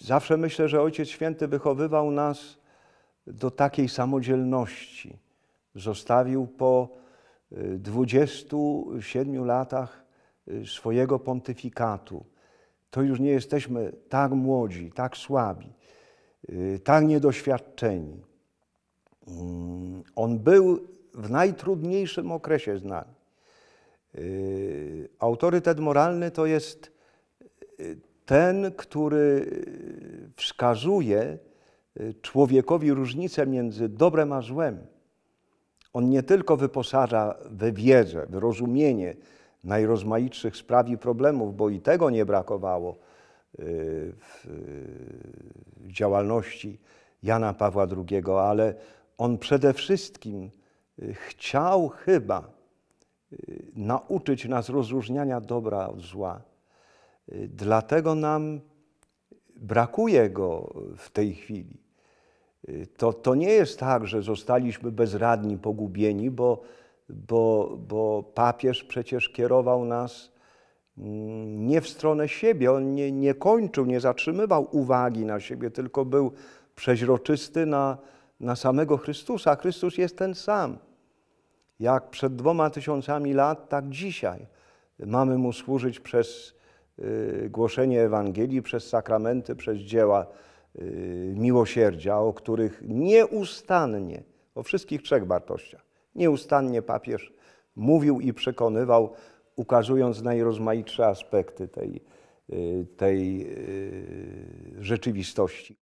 Zawsze myślę, że Ojciec Święty wychowywał nas do takiej samodzielności. Zostawił po 27 y, latach y, swojego pontyfikatu. To już nie jesteśmy tak młodzi, tak słabi, y, tak niedoświadczeni. Mm, on był w najtrudniejszym okresie z nami. Autorytet moralny to jest ten, który y, wskazuje y, człowiekowi różnicę między dobrem a złem. On nie tylko wyposaża we wiedzę, w rozumienie najrozmaitszych spraw i problemów, bo i tego nie brakowało y, w działalności Jana Pawła II, ale on przede wszystkim chciał chyba nauczyć nas rozróżniania dobra od zła Dlatego nam brakuje go w tej chwili. To, to nie jest tak, że zostaliśmy bezradni, pogubieni, bo, bo, bo papież przecież kierował nas mm, nie w stronę siebie. On nie, nie kończył, nie zatrzymywał uwagi na siebie, tylko był przeźroczysty na, na samego Chrystusa. Chrystus jest ten sam. Jak przed dwoma tysiącami lat, tak dzisiaj mamy mu służyć przez Y, głoszenie Ewangelii przez sakramenty, przez dzieła y, miłosierdzia, o których nieustannie, o wszystkich trzech wartościach, nieustannie papież mówił i przekonywał, ukazując najrozmaitsze aspekty tej, y, tej rzeczywistości.